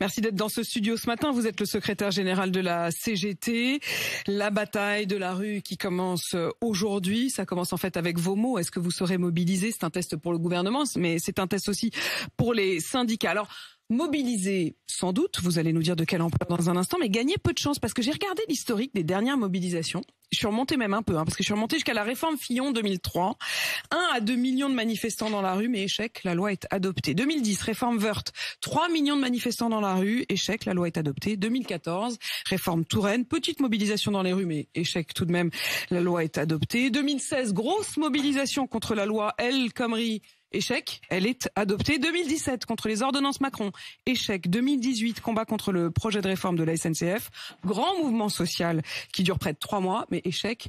Merci d'être dans ce studio ce matin. Vous êtes le secrétaire général de la CGT. La bataille de la rue qui commence euh, aujourd'hui, ça commence en fait avec vos mots. Est-ce que vous serez mobilisé C'est un test pour le gouvernement, mais c'est un test aussi pour les syndicats. Alors, mobiliser, sans doute, vous allez nous dire de quel emploi dans un instant, mais gagner peu de chance parce que j'ai regardé l'historique des dernières mobilisations. Je suis remontée même un peu, hein, parce que je suis remontée jusqu'à la réforme Fillon 2003. 1 à 2 millions de manifestants dans la rue, mais échec, la loi est adoptée. 2010, réforme Wörth, 3 millions de manifestants dans la rue, échec, la loi est adoptée. 2014, réforme Touraine, petite mobilisation dans les rues, mais échec tout de même, la loi est adoptée. 2016, grosse mobilisation contre la loi El Khomri, Échec, elle est adoptée 2017 contre les ordonnances Macron. Échec 2018, combat contre le projet de réforme de la SNCF. Grand mouvement social qui dure près de trois mois, mais échec,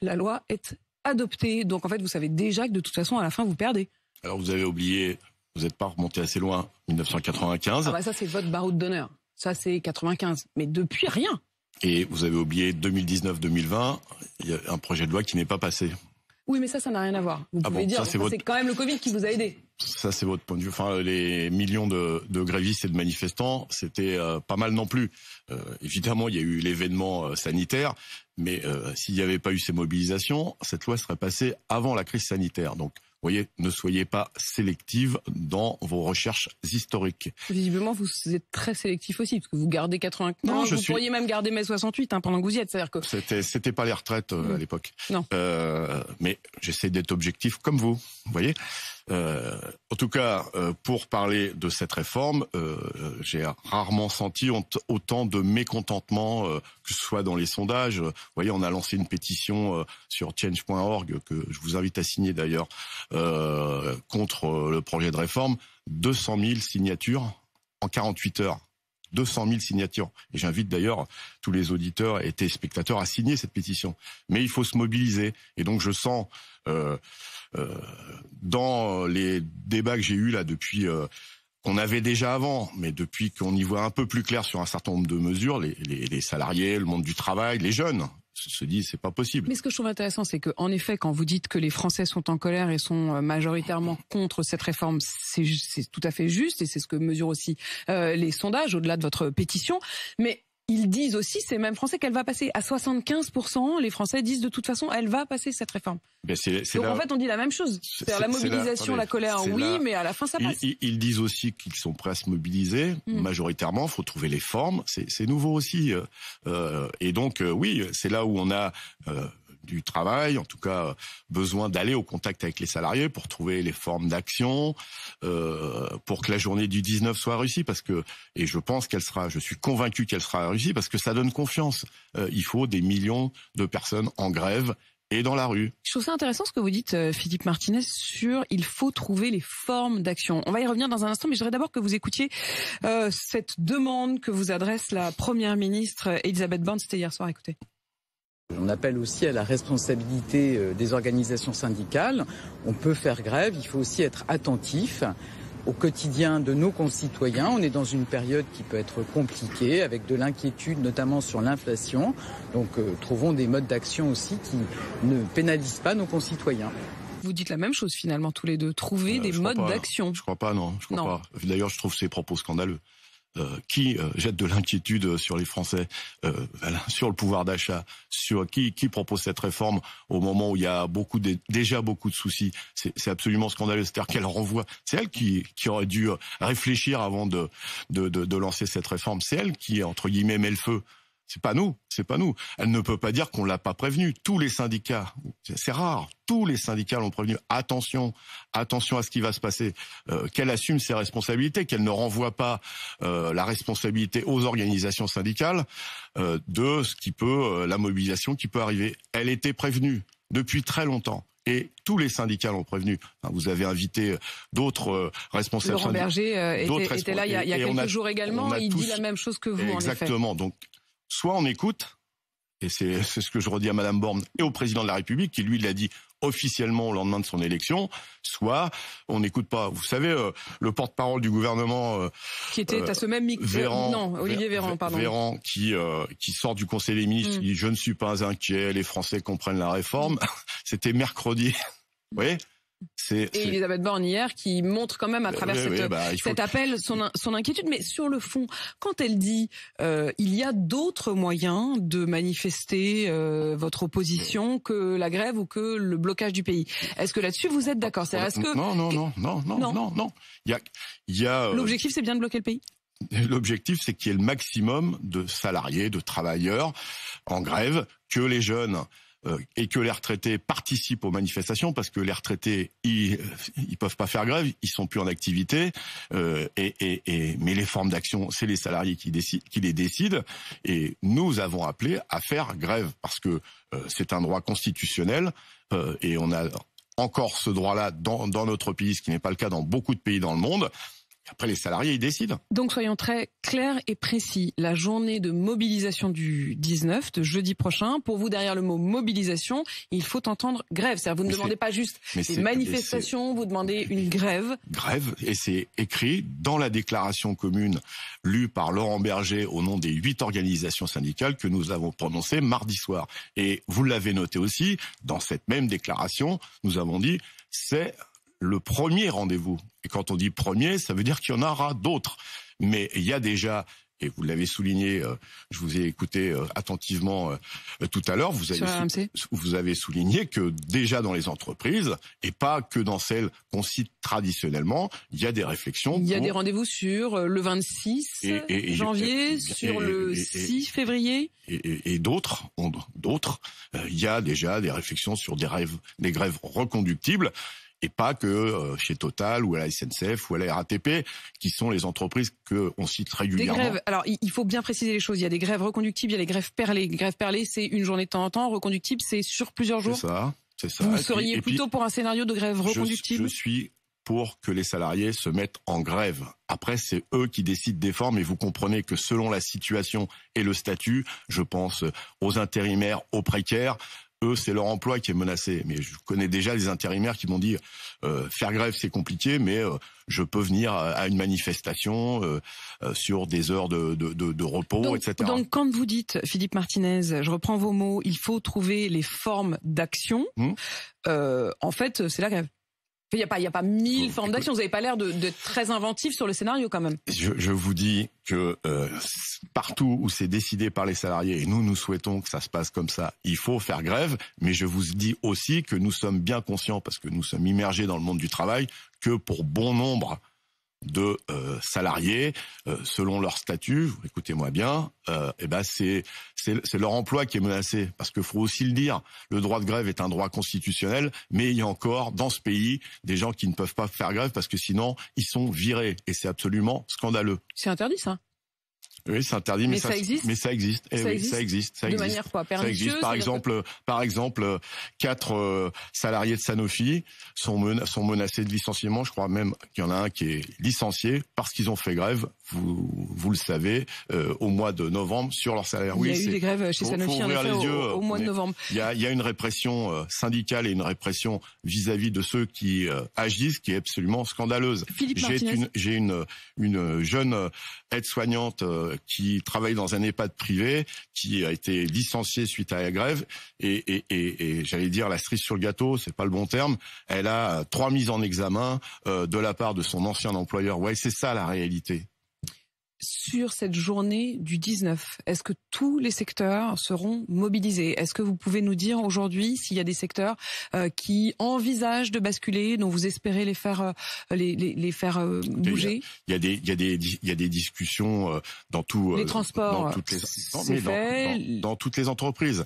la loi est adoptée. Donc en fait, vous savez déjà que de toute façon, à la fin, vous perdez. Alors vous avez oublié, vous n'êtes pas remonté assez loin, 1995. Ah bah ça, c'est votre barreau d'honneur. Ça, c'est 95. Mais depuis, rien. Et vous avez oublié 2019-2020, il y a un projet de loi qui n'est pas passé. Oui, mais ça, ça n'a rien à voir. Vous ah pouvez dire dire, c'est quand même le Covid qui vous a aidé. Ça, c'est votre point de vue. Enfin, les millions de, grévistes et de manifestants, c'était euh, pas mal non plus. Euh, évidemment, il y a eu l'événement euh, sanitaire, mais s'il n'y avait pas eu ces mobilisations, cette loi serait passée avant la crise sanitaire. Donc, voyez, ne soyez pas sélective dans vos recherches historiques. Visiblement, vous êtes très sélectif aussi, parce que vous gardez 80. ans. je vous pourriez même garder mai 68 hein, pendant que vous y êtes. C'est-à-dire que c'était c'était pas les retraites euh, à l'époque. Non. Euh, mais j'essaie d'être objectif comme vous, vous voyez. Euh, en tout cas, euh, pour parler de cette réforme, euh, j'ai rarement senti autant de mécontentement, que ce soit dans les sondages. Vous voyez, on a lancé une pétition sur change.org, que je vous invite à signer d'ailleurs, contre le projet de réforme. 200 000 signatures en 48 heures. 200 000 signatures. Et j'invite d'ailleurs tous les auditeurs et téléspectateurs à signer cette pétition. Mais il faut se mobiliser. Et donc je sens euh, euh, dans les débats que j'ai eus là depuis euh, qu'on avait déjà avant, mais depuis qu'on y voit un peu plus clair sur un certain nombre de mesures, les, salariés, le monde du travail, les jeunes se disent c'est pas possible. Mais ce que je trouve intéressant, c'est que en effet, quand vous dites que les Français sont en colère et sont majoritairement contre cette réforme, c'est tout à fait juste et c'est ce que mesurent aussi les sondages au-delà de votre pétition. Mais ils disent aussi, ces mêmes Français, qu'elle va passer à 75%. Les Français disent de toute façon, elle va passer cette réforme. Ben, donc en fait, on dit la même chose. C'est la mobilisation, la colère, oui, mais à la fin, ça passe. Ils, disent aussi qu'ils sont prêts à se mobiliser. Hmm. Majoritairement, faut trouver les formes. C'est nouveau aussi. Euh, euh, et donc, euh, oui, c'est là où on a du travail, en tout cas besoin d'aller au contact avec les salariés pour trouver les formes d'action, euh, pour que la journée du 19 soit réussie, parce que et je pense qu'elle sera, je suis convaincu qu'elle sera réussie, parce que ça donne confiance. Euh, il faut des millions de personnes en grève et dans la rue. Je trouve ça intéressant ce que vous dites, euh, Philippe Martinez, sur il faut trouver les formes d'action. On va y revenir dans un instant, mais je voudrais d'abord que vous écoutiez cette demande que vous adresse la Première ministre Elisabeth Borne. C'était hier soir, écoutez. On appelle aussi à la responsabilité euh, des organisations syndicales. On peut faire grève, il faut aussi être attentif au quotidien de nos concitoyens. On est dans une période qui peut être compliquée, avec de l'inquiétude notamment sur l'inflation. Donc euh, trouvons des modes d'action aussi qui ne pénalisent pas nos concitoyens. Vous dites la même chose finalement tous les deux, trouver euh, des modes d'action. Je crois pas, non. Je crois pas. D'ailleurs, je trouve ces propos scandaleux. Euh, qui euh, jette de l'inquiétude euh, sur les Français, ben sur le pouvoir d'achat, sur qui, qui propose cette réforme au moment où il y a déjà beaucoup de soucis. C'est absolument scandaleux. C'est-à-dire qu'elle renvoie. C'est elle qui, aurait dû réfléchir avant de, de, de, de lancer cette réforme. C'est elle qui, entre guillemets, met le feu c'est pas nous, c'est pas nous. Elle ne peut pas dire qu'on l'a pas prévenu. Tous les syndicats, c'est rare, tous les syndicats l'ont prévenu. Attention, attention à ce qui va se passer. Euh, qu'elle assume ses responsabilités, qu'elle ne renvoie pas euh, la responsabilité aux organisations syndicales euh, de ce qui peut, la mobilisation qui peut arriver. Elle était prévenue depuis très longtemps. Et tous les syndicats l'ont prévenu. Vous avez invité d'autres responsables. Laurent Berger était, là il y a, quelques jours également. Il dit la même chose que vous. Exactement. En effet. Donc soit on écoute, et c'est ce que je redis à Madame Borne et au président de la République, qui lui l'a dit officiellement au lendemain de son élection, soit on n'écoute pas. Vous savez, euh, le porte-parole du gouvernement, euh, qui était à ce même micro, Véran, non, Olivier Véran, pardon, Véran, qui euh, qui sort du Conseil des ministres, mm. qui dit je ne suis pas inquiet, les Français comprennent la réforme. Mm. C'était mercredi, vous c'est, et Elisabeth Borne hier qui montre quand même à euh, travers bah, cet appel son, son inquiétude. Mais sur le fond, quand elle dit euh, il y a d'autres moyens de manifester euh, votre opposition que la grève ou que le blocage du pays, est-ce que là-dessus vous êtes d'accord que non, non, non, non, non, non, non, Il il y a. L'objectif, c'est bien de bloquer le pays. L'objectif, c'est qu'il y ait le maximum de salariés, de travailleurs en grève, que les jeunes euh, et que les retraités participent aux manifestations parce que les retraités ils, euh, ils peuvent pas faire grève, ils sont plus en activité euh, et, et, mais les formes d'action c'est les salariés qui qui les décident et nous avons appelé à faire grève parce que c'est un droit constitutionnel et on a encore ce droit-là dans, dans notre pays, ce qui n'est pas le cas dans beaucoup de pays dans le monde. Après, les salariés, ils décident. Donc, soyons très clairs et précis. La journée de mobilisation du 19, de jeudi prochain, pour vous, derrière le mot mobilisation, il faut entendre grève. C'est-à-dire, vous ne demandez pas juste des manifestations, vous demandez une grève. Grève, et c'est écrit dans la déclaration commune lue par Laurent Berger au nom des huit organisations syndicales que nous avons prononcées mardi soir. Et vous l'avez noté aussi, dans cette même déclaration, nous avons dit, c'est le premier rendez-vous. Et quand on dit premier, ça veut dire qu'il y en aura d'autres. Mais il y a déjà et vous l'avez souligné, euh, je vous ai écouté euh, attentivement euh, tout à l'heure, vous, avez vous avez souligné que déjà dans les entreprises, et pas que dans celles qu'on cite traditionnellement, il y a des réflexions. Il y a des rendez-vous sur le 26 janvier, sur le 6 février. Et, d'autres, d'autres, il y a déjà des réflexions sur des, rêves, des grèves reconductibles et pas que euh, chez Total ou à la SNCF ou à la RATP, qui sont les entreprises que on cite régulièrement. Des grèves. Alors, il faut bien préciser les choses. Il y a des grèves reconductibles, il y a des grèves perlées. Les grèves perlées, c'est une journée de temps en temps. Reconductible, c'est sur plusieurs jours. C'est ça. C'est ça. Vous seriez plutôt pour un scénario de grève reconductible. je suis pour que les salariés se mettent en grève. Après, c'est eux qui décident des formes et vous comprenez que selon la situation et le statut, je pense aux intérimaires, aux précaires, eux, c'est leur emploi qui est menacé. Mais je connais déjà les intérimaires qui m'ont dit euh, faire grève, c'est compliqué, mais euh, je peux venir à, une manifestation euh, sur des heures de, de, repos, etc. Donc, quand vous dites, Philippe Martinez, je reprends vos mots, il faut trouver les formes d'action. Hum. en fait, c'est la grève. Il n'y a pas, y a pas mille formes d'action. Vous n'avez pas l'air de, très inventif sur le scénario quand même. Je, vous dis que euh, partout où c'est décidé par les salariés, et nous nous souhaitons que ça se passe comme ça, il faut faire grève. Mais je vous dis aussi que nous sommes bien conscients, parce que nous sommes immergés dans le monde du travail, que pour bon nombre de euh, salariés euh, selon leur statut, écoutez-moi bien, euh, eh ben c'est c'est leur emploi qui est menacé parce que faut aussi le dire, le droit de grève est un droit constitutionnel, mais il y a encore dans ce pays des gens qui ne peuvent pas faire grève parce que sinon ils sont virés et c'est absolument scandaleux. C'est interdit ça. Oui, c'est interdit, mais, ça, existe. Mais ça existe. Eh ça, existe. ça existe. de manière quoi Ça existe. Par exemple, par exemple, quatre euh, salariés de Sanofi sont, sont menacés de licenciement. Je crois même qu'il y en a un qui est licencié parce qu'ils ont fait grève. Vous, vous le savez, euh, au mois de novembre sur leur salaire. Il y a eu des grèves chez Sanofi en effet, yeux, au, mois de novembre. Il y a, y a une répression euh, syndicale et une répression vis-à-vis de ceux qui agissent, qui est absolument scandaleuse. J'ai une, une, une jeune aide-soignante qui travaille dans un EHPAD privé, qui a été licencié suite à la grève, et, j'allais dire la striche sur le gâteau, c'est pas le bon terme, elle a trois mises en examen euh, de la part de son ancien employeur. Ouais, c'est ça la réalité sur cette journée du 19 Est-ce que tous les secteurs seront mobilisés Est-ce que vous pouvez nous dire aujourd'hui s'il y a des secteurs euh, qui envisagent de basculer, dont vous espérez les faire euh, les, les, les, faire euh, bouger il y, a, des il y a des il y a des discussions dans tout les transports dans toutes les toutes les entreprises.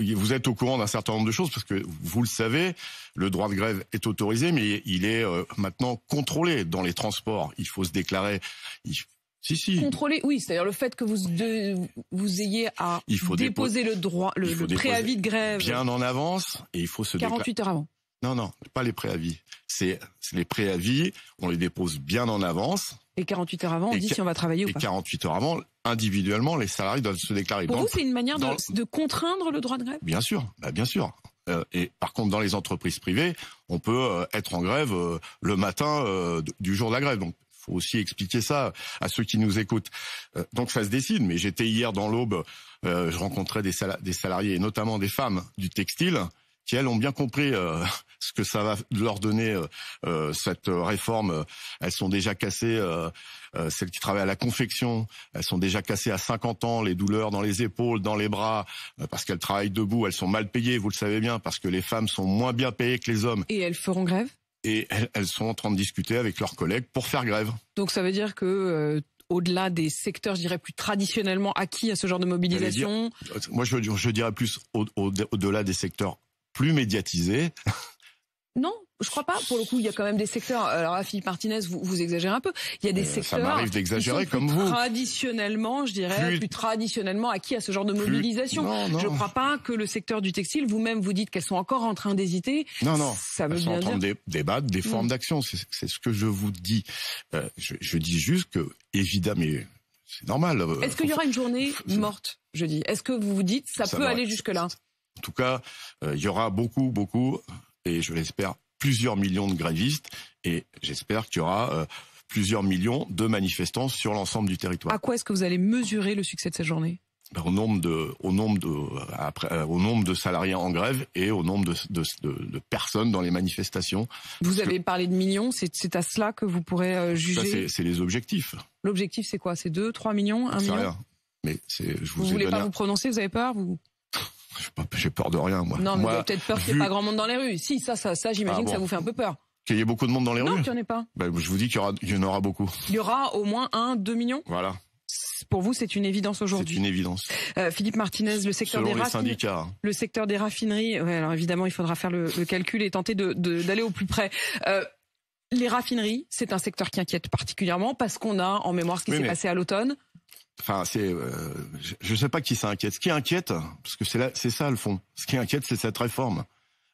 Vous, êtes au courant d'un certain nombre de choses parce que vous le savez, le droit de grève est autorisé, mais il est maintenant contrôlé dans les transports. Il faut se déclarer si, si. contrôler. Oui, c'est-à-dire le fait que vous vous ayez à déposer, le droit, le, préavis de grève bien en avance et il faut se 48 heures avant. Non, non, pas les préavis. C'est les préavis, on les dépose bien en avance. Et 48 heures avant, on dit si on va travailler ou pas. Et 48 heures avant, individuellement, les salariés doivent se déclarer. Pour vous, c'est une manière de, contraindre le droit de grève Bien sûr, bah, bien sûr. Euh, et par contre, dans les entreprises privées, on peut euh, être en grève euh, le matin du jour de la grève. Donc, faut aussi expliquer ça à ceux qui nous écoutent. Euh, donc ça se décide, mais j'étais hier dans l'aube, euh, je rencontrais des, des, salariés, et notamment des femmes du textile, qui elles ont bien compris euh, ce que ça va leur donner cette réforme. Elles sont déjà cassées, celles qui travaillent à la confection, elles sont déjà cassées à 50 ans, les douleurs dans les épaules, dans les bras, parce qu'elles travaillent debout, elles sont mal payées, vous le savez bien, parce que les femmes sont moins bien payées que les hommes. Et elles feront grève et elles, sont en train de discuter avec leurs collègues pour faire grève. Donc ça veut dire que euh, au-delà des secteurs, je dirais plus traditionnellement acquis à ce genre de mobilisation. Euh, moi, je, dirais plus au-delà des secteurs plus médiatisés. Non, je crois pas. Pour le coup, il y a quand même des secteurs. Alors, la fille Martinez, vous, vous exagérez un peu. Il y a des euh, secteurs. Ça m'arrive d'exagérer comme vous. Traditionnellement, je dirais, plus, traditionnellement acquis à ce genre de mobilisation. Je ne crois pas que le secteur du textile, vous-même, vous dites qu'elles sont encore en train d'hésiter. Non, non. Ça veut Elles bien sont en train de débattre des formes mm. d'action. C'est ce que je vous dis. Euh, je, dis juste que, évidemment, c'est normal. Euh, Est-ce qu'il y aura une journée morte je dis Est-ce que vous vous dites ça, ça peut aller jusque-là En tout cas, il y aura beaucoup, beaucoup, et je l'espère, plusieurs millions de grévistes et j'espère qu'il y aura euh, plusieurs millions de manifestants sur l'ensemble du territoire. À quoi est-ce que vous allez mesurer le succès de cette journée ben, au nombre de au nombre de euh, au nombre de salariés en grève et au nombre de, personnes dans les manifestations. Vous avez parlé de millions, c'est à cela que vous pourrez euh, juger. C'est les objectifs. L'objectif c'est quoi C'est 2, 3 millions, 1 million. Rien. je vous, vous voulez pas vous prononcer, vous avez peur vous j'ai peur de rien, moi. Non, mais vous avez peut-être peur qu'il n'y ait pas grand monde dans les rues. Si, ça, ça, ça j'imagine ah que ça vous fait un peu peur. Qu'il y ait beaucoup de monde dans les rues Non, qu'il n'y en ait pas. Ben, je vous dis qu'il y, en aura beaucoup. Il y aura au moins un, deux millions Voilà. Pour vous, c'est une évidence aujourd'hui. C'est une évidence. Euh, Philippe Martinez, le secteur des raffineries. le secteur des raffineries. Ouais, alors évidemment, il faudra faire le, calcul et tenter d'aller au plus près. Euh, les raffineries, c'est un secteur qui inquiète particulièrement parce qu'on a en mémoire ce qui s'est passé à l'automne. Enfin, c'est, euh, je ne sais pas qui s'inquiète. Ce qui inquiète, parce que c'est là, c'est ça le fond. Ce qui inquiète, c'est cette réforme.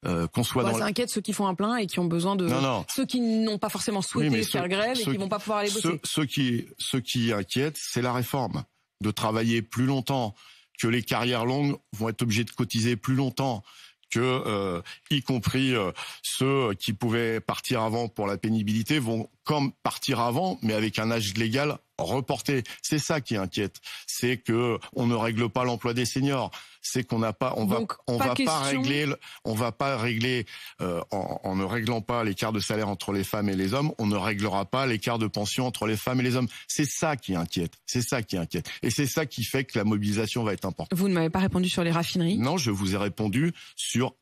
Euh, qu'on soit Ça inquiète ceux qui font un plein et qui ont besoin de. Non, non. Ceux qui n'ont pas forcément souhaité faire grève et qui vont pas pouvoir aller bosser. Ceux, qui, ceux qui inquiètent, c'est la réforme de travailler plus longtemps, que les carrières longues vont être obligées de cotiser plus longtemps, que euh, y compris euh, ceux qui pouvaient partir avant pour la pénibilité vont comme partir avant, mais avec un âge légal reporté. C'est ça qui inquiète. C'est que on ne règle pas l'emploi des seniors. C'est qu'on n'a pas, on va, on pas va pas régler, on va pas régler euh, en, ne réglant pas l'écart de salaire entre les femmes et les hommes, on ne réglera pas l'écart de pension entre les femmes et les hommes. C'est ça qui inquiète. C'est ça qui inquiète. Et c'est ça qui fait que la mobilisation va être importante. Vous ne m'avez pas répondu sur les raffineries. Non, je vous ai répondu sur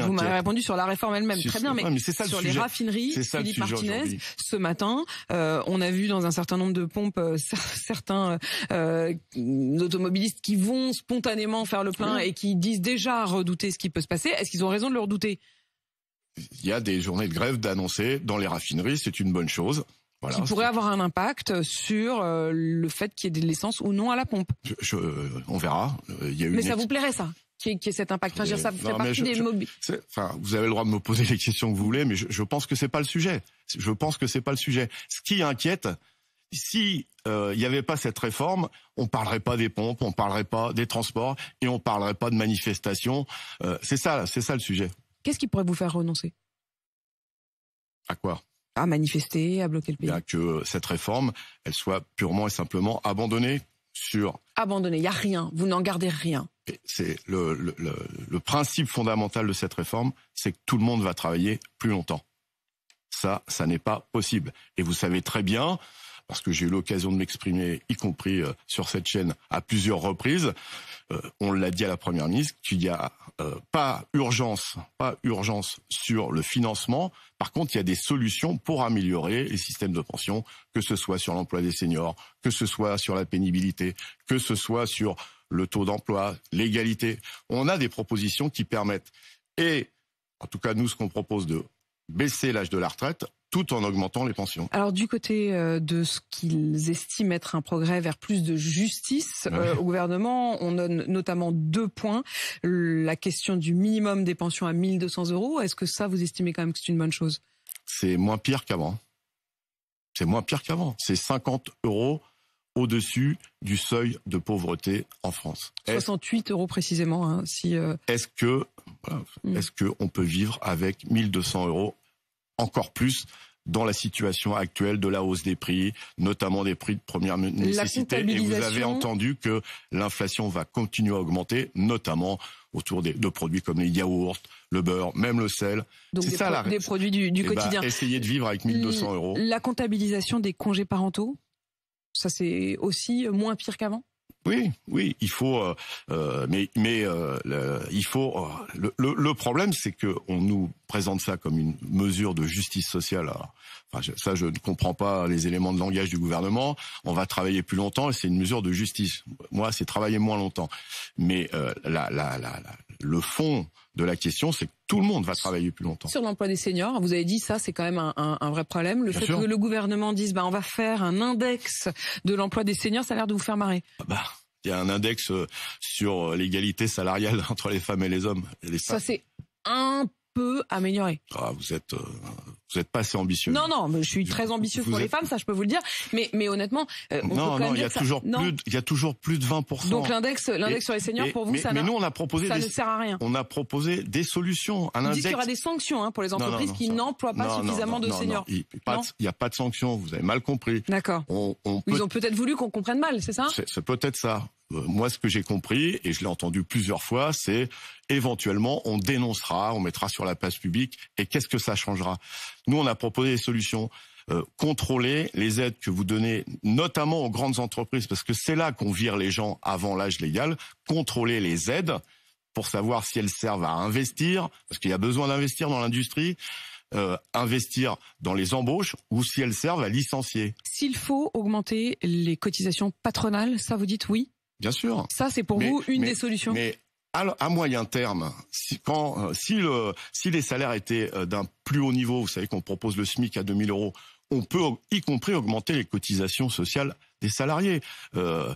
vous m'avez répondu sur la réforme elle-même, très bien, mais, sur les raffineries, Philippe Martinez, ce matin, euh, on a vu dans un certain nombre de pompes euh, certains euh, automobilistes qui vont spontanément faire le plein et qui disent déjà redouter ce qui peut se passer. Est-ce qu'ils ont raison de le redouter Il y a des journées de grève d'annoncer dans les raffineries, c'est une bonne chose. Voilà, qui pourrait avoir un impact sur le fait qu'il y ait de l'essence ou non à la pompe. on verra. Mais ça vous plairait ça qui cet impact. ça vous avez le droit de me poser les questions que vous voulez, mais je, pense que c'est pas le sujet. Je pense que c'est pas le sujet. Ce qui inquiète, si euh, il n'y avait pas cette réforme, on parlerait pas des pompes, on parlerait pas des transports et on parlerait pas de manifestations. Euh, c'est ça, c'est ça le sujet. Qu'est-ce qui pourrait vous faire renoncer À quoi À manifester, à bloquer le pays. que cette réforme, elle soit purement et simplement abandonnée, sur... Abandonner, il n'y a rien, vous n'en gardez rien. C'est le principe fondamental de cette réforme, c'est que tout le monde va travailler plus longtemps. Ça, ça n'est pas possible. Et vous savez très bien, parce que j'ai eu l'occasion de m'exprimer, y compris euh, sur cette chaîne, à plusieurs reprises. Euh, on l'a dit à la Première ministre qu'il n'y a euh, pas urgence, pas urgence sur le financement. Par contre, il y a des solutions pour améliorer les systèmes de pension, que ce soit sur l'emploi des seniors, que ce soit sur la pénibilité, que ce soit sur le taux d'emploi, l'égalité. On a des propositions qui permettent, et en tout cas nous, ce qu'on propose de baisser l'âge de la retraite tout en augmentant les pensions. Alors du côté euh, de ce qu'ils estiment être un progrès vers plus de justice euh, au gouvernement, on donne notamment deux points. La question du minimum des pensions à 1200 euros, est-ce que ça vous estimez quand même que c'est une bonne chose C'est moins pire qu'avant. C'est moins pire qu'avant. C'est 50 euros au-dessus du seuil de pauvreté en France. 68 euros précisément. Hein, si euh, Est-ce que hmm. est-ce que on peut vivre avec 1200 euros encore plus dans la situation actuelle de la hausse des prix, notamment des prix de première nécessité. Et vous avez entendu que l'inflation va continuer à augmenter, notamment autour de produits comme les yaourts, le beurre, même le sel. Donc des, ça, produits du, eh ben, quotidien. essayez de vivre avec 1200 euros. La comptabilisation des congés parentaux, ça c'est aussi euh, moins pire qu'avant oui, oui, il faut, euh, euh, mais mais euh, le, il faut. le, le, problème, c'est que on nous présente ça comme une mesure de justice sociale ça, je ne comprends pas les éléments de langage du gouvernement. On va travailler plus longtemps et c'est une mesure de justice. Moi, c'est travailler moins longtemps. Mais euh, le fond de la question, c'est que tout le monde va travailler plus longtemps. Sur l'emploi des seniors, vous avez dit ça, c'est quand même un, vrai problème. Le fait que le gouvernement dise, bah, on va faire un index de l'emploi des seniors, ça a l'air de vous faire marrer. Ah bah, il y a un index euh, sur l'égalité salariale entre les femmes et les hommes. ça, c'est un peut améliorer. Ah, euh, vous êtes pas assez ambitieux. Non non, mais je suis très ambitieux pour les femmes, ça je peux vous le dire. Mais mais honnêtement, euh, on peut non, il y a toujours plus il y a toujours plus de 20 Donc l'index l'index sur les seniors pour vous ça mais nous on a proposé des... ne sert à rien. On a proposé des solutions. Un index... dit qu'il y aura des sanctions hein, pour les entreprises qui n'emploient pas suffisamment de seniors. Il n'y a pas de sanctions. Vous avez mal compris. D'accord. Ils ont peut-être voulu qu'on comprenne mal, c'est ça C'est peut-être ça. Euh, moi, ce que j'ai compris, et je l'ai entendu plusieurs fois, c'est éventuellement, on dénoncera, on mettra sur la place publique, et qu'est-ce que ça changera Nous, on a proposé des solutions. Euh, contrôler les aides que vous donnez, notamment aux grandes entreprises, parce que c'est là qu'on vire les gens avant l'âge légal, contrôler les aides pour savoir si elles servent à investir, parce qu'il y a besoin d'investir dans l'industrie, euh, investir dans les embauches ou si elles servent à licencier. S'il faut augmenter les cotisations patronales, ça vous dites oui Bien sûr. Ça, c'est pour vous une des solutions. Mais à, moyen terme, si, quand, euh, si, le, si les salaires étaient euh, d'un plus haut niveau, vous savez qu'on propose le SMIC à 2000 euros, on peut y compris augmenter les cotisations sociales des salariés. Euh,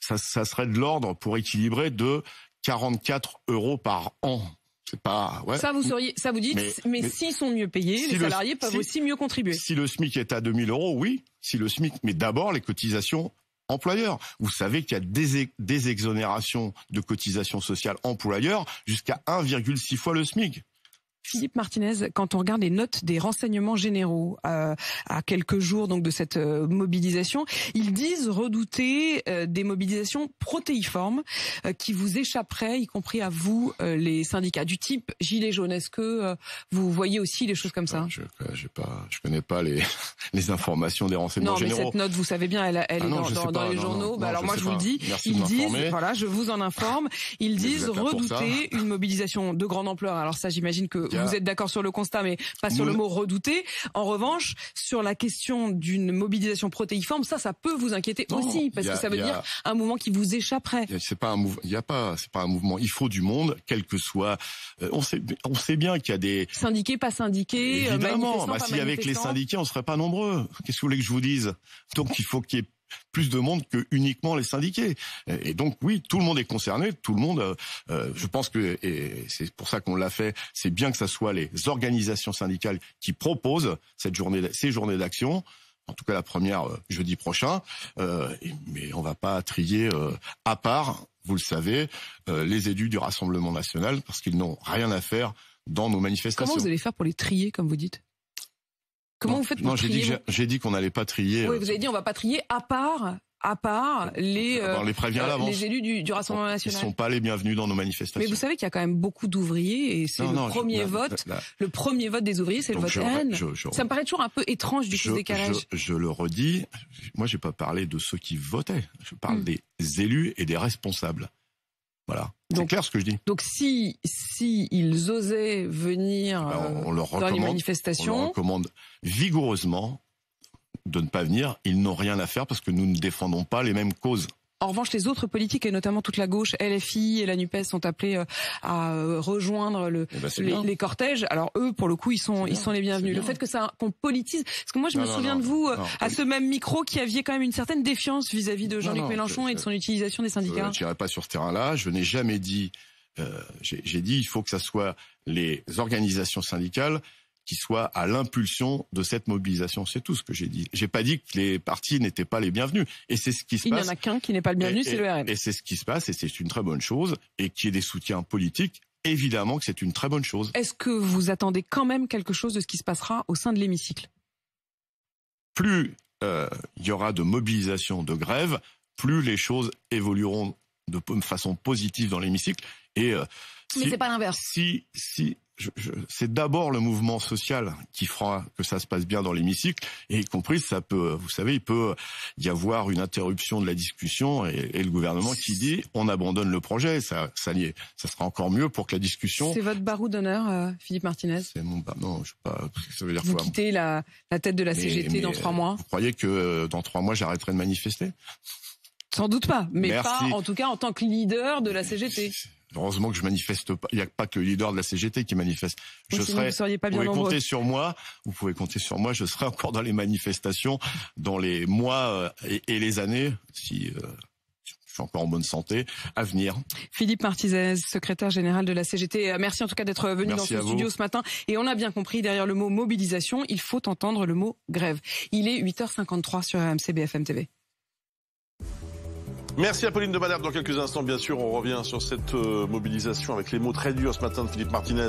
ça, serait de l'ordre pour équilibrer de 44 euros par an. C'est pas ouais. Ça vous ça vous dites, mais, s'ils sont mieux payés, les salariés peuvent aussi mieux contribuer. Si le SMIC est à 2000 euros, oui. Si le SMIC, mais d'abord les cotisations employeur. Vous savez qu'il y a des, exonérations de cotisations sociales employeurs jusqu'à 1,6 fois le SMIC. Philippe Martinez, quand on regarde les notes des renseignements généraux euh, à quelques jours donc de cette euh, mobilisation, ils disent redouter euh, des mobilisations protéiformes qui vous échapperaient, y compris à vous, les syndicats du type gilet jaune. Est-ce que vous voyez aussi des choses comme ça Je ne pas, je connais pas les, les informations des renseignements généraux. Non, mais cette note, vous savez bien, elle, elle ah est dans, dans, les journaux. Bah, alors moi, je, vous le dis, Merci ils disent, voilà, je vous en informe, ils disent redouter une mobilisation de grande ampleur. Alors ça, j'imagine que vous êtes d'accord sur le constat, mais pas sur le mot redouté. En revanche, sur la question d'une mobilisation protéiforme, ça, ça peut vous inquiéter aussi, parce que ça veut dire un mouvement qui vous échapperait. C'est pas un mouvement. Il y a pas. C'est pas un mouvement. Il faut du monde, quel que soit. Euh, on sait, on sait bien qu'il y a des syndiqués, pas syndiqués. Euh, Évidemment. Bah, avait avec les syndiqués, on serait pas nombreux. Qu'est-ce que vous voulez que je vous dise Donc, il faut qu'il plus de monde que uniquement les syndiqués. Et donc oui, tout le monde est concerné, tout le monde. Euh, euh, je pense que et c'est pour ça qu'on l'a fait. C'est bien que ce soit les organisations syndicales qui proposent cette journée, ces journées d'action. En tout cas, la première euh, jeudi prochain. mais on va pas trier à part, vous le savez, les élus du Rassemblement national parce qu'ils n'ont rien à faire dans nos manifestations. Comment vous allez faire pour les trier, comme vous dites Comment vous faites pour Non, j'ai dit, j'ai dit qu'on allait pas trier. Oui, euh, vous avez dit on va pas trier à part à part les, euh, euh, les, élus du, Rassemblement national. Ils sont pas les bienvenus dans nos manifestations. Mais vous savez qu'il y a quand même beaucoup d'ouvriers et c'est le premier vote. Le premier vote des ouvriers, c'est le vote N. Ça me paraît toujours un peu étrange du coup décalage. Je, le redis, moi j'ai pas parlé de ceux qui votaient. Je parle hmm. des élus et des responsables. Voilà. C'est clair ce que je dis. Donc si si ils osaient venir bah, leur euh, dans les manifestations, on leur recommande vigoureusement de ne pas venir. Ils n'ont rien à faire parce que nous ne défendons pas les mêmes causes. En revanche, les autres politiques, et notamment toute la gauche, LFI et la NUPES, sont appelés euh, à euh, rejoindre eh ben, les, cortèges. Alors eux, pour le coup, ils sont, ils sont les bienvenus. Le fait que ça qu'on politise, parce que moi, je me souviens de vous à ce même micro qui aviez quand même une certaine défiance vis-à-vis de Jean-Luc Mélenchon et de son utilisation des syndicats. Je, ne n'irai pas sur ce terrain-là. Je n'ai jamais dit. Euh, j'ai dit, il faut que ça soit les organisations syndicales qui soit à l'impulsion de cette mobilisation. C'est tout ce que j'ai dit. J'ai pas dit que les partis n'étaient pas les bienvenus. Et c'est ce qui se passe. Il n'y en a qu'un qui n'est pas le bienvenu, c'est le RN. Et c'est ce qui se passe, et c'est une très bonne chose, et qui ait des soutiens politiques. Évidemment que c'est une très bonne chose. Est-ce que vous attendez quand même quelque chose de ce qui se passera au sein de l'hémicycle Plus euh, il y aura de mobilisation, de grève, plus les choses évolueront de façon positive dans l'hémicycle. Euh, mais c'est pas l'inverse. Si si je, c'est d'abord le mouvement social qui fera que ça se passe bien dans l'hémicycle, et y compris, ça peut, vous savez, il peut y avoir une interruption de la discussion et, le gouvernement qui dit on abandonne le projet, ça, ça est, ça sera encore mieux pour que la discussion. C'est votre barreau d'honneur, euh, Philippe Martinez. C'est mon non, je sais pas, ça veut dire vous quoi. Vous quittez la, tête de la CGT dans trois mois. Vous croyez que euh, dans trois mois j'arrêterai de manifester sans doute pas, mais pas en tout cas en tant que leader de la CGT. Heureusement que je manifeste pas. Il n'y a pas que le leader de la CGT qui manifeste. Vous, pas pouvez compter sur moi. Vous pouvez compter sur moi. Je serai encore dans les manifestations, dans les mois euh, et, les années, euh, si. je suis encore en bonne santé, à venir. Philippe Martizès, secrétaire général de la CGT, euh, merci en tout cas d'être venu dans ce studio ce matin. Et on a bien compris, derrière le mot mobilisation, il faut entendre le mot grève. Il est 8h53 sur AMC BFM TV. Merci à Pauline de Malherbe. Dans quelques instants, bien sûr, on revient sur cette euh, mobilisation avec les mots très durs ce matin de Philippe Martinez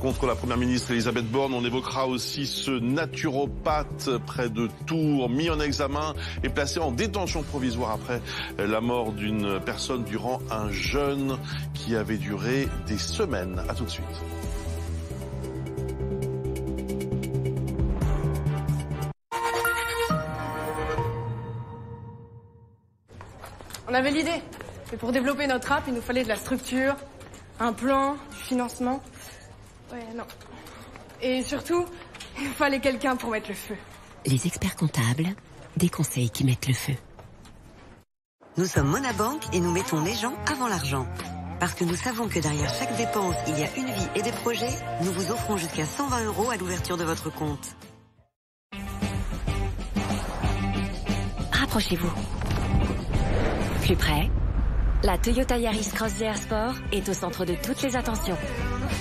contre la Première ministre Elisabeth Borne. On évoquera aussi ce naturopathe près de Tours, mis en examen et placé en détention provisoire après la mort d'une personne durant un jeûne qui avait duré des semaines. À tout de suite. On avait l'idée. Mais pour développer notre app, il nous fallait de la structure, un plan, du financement. Ouais, non. Et surtout, il fallait quelqu'un pour mettre le feu. Les experts comptables, des conseils qui mettent le feu. Nous sommes Monabank et nous mettons les gens avant l'argent. Parce que nous savons que derrière chaque dépense, il y a une vie et des projets, nous vous offrons jusqu'à 120 euros à l'ouverture de votre compte. Rapprochez-vous plus près, la Toyota Yaris Cross Air Sport est au centre de toutes les attentions.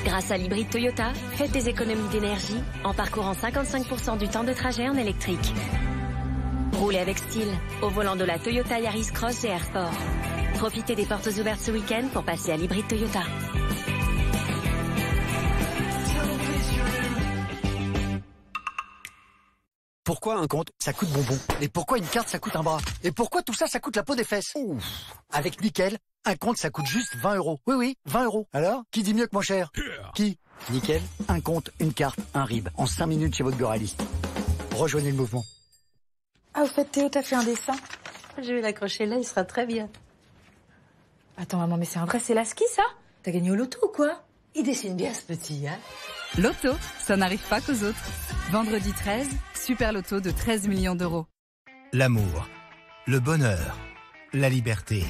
Grâce à l'hybride Toyota, faites des économies d'énergie en parcourant 55% du temps de trajet en électrique. Roulez avec style au volant de la Toyota Yaris Cross GR Sport. Profitez des portes ouvertes ce week-end pour passer à l'hybride Toyota. Pourquoi un compte, ça coûte bonbon Et pourquoi une carte, ça coûte un bras Et pourquoi tout ça, ça coûte la peau des fesses Ouf. Avec Nickel, un compte, ça coûte juste 20 euros. Oui, oui, 20 euros. Alors, qui dit mieux que moins cher Qui Nickel, un compte, une carte, un RIB. En 5 minutes chez votre goraliste. Rejoignez le mouvement. Ah, au fait, Théo, t'as fait un dessin Je vais l'accrocher là, il sera très bien. Attends, maman, mais c'est un vrai ski, ça T'as gagné au loto ou quoi il dessine bien ce petit, hein Loto, ça n'arrive pas qu'aux autres. Vendredi 13, super loto de 13 millions d'euros. L'amour, le bonheur, la liberté.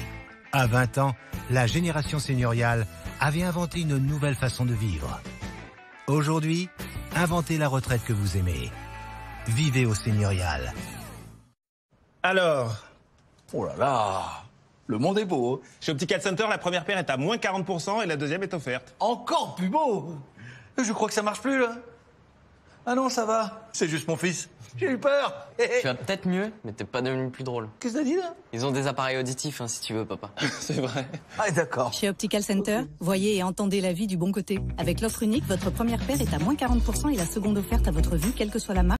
À 20 ans, la génération seigneuriale avait inventé une nouvelle façon de vivre. Aujourd'hui, inventez la retraite que vous aimez. Vivez au seigneurial. Alors, oh là là, le monde est beau. Chez Optical Center, la première paire est à moins 40% et la deuxième est offerte. Encore plus beau Je crois que ça marche plus, là. Ah non, ça va. C'est juste mon fils. J'ai eu peur. Eh, eh. Tu vas peut-être mieux, mais t'es pas devenu plus drôle. Qu'est-ce que as dit là Ils ont des appareils auditifs, hein, si tu veux, papa. c'est vrai. Ah, d'accord. Chez Optical Center, voyez et entendez la vie du bon côté. Avec l'offre unique, votre première paire est à moins 40% et la seconde offerte à votre vue, quelle que soit la marque.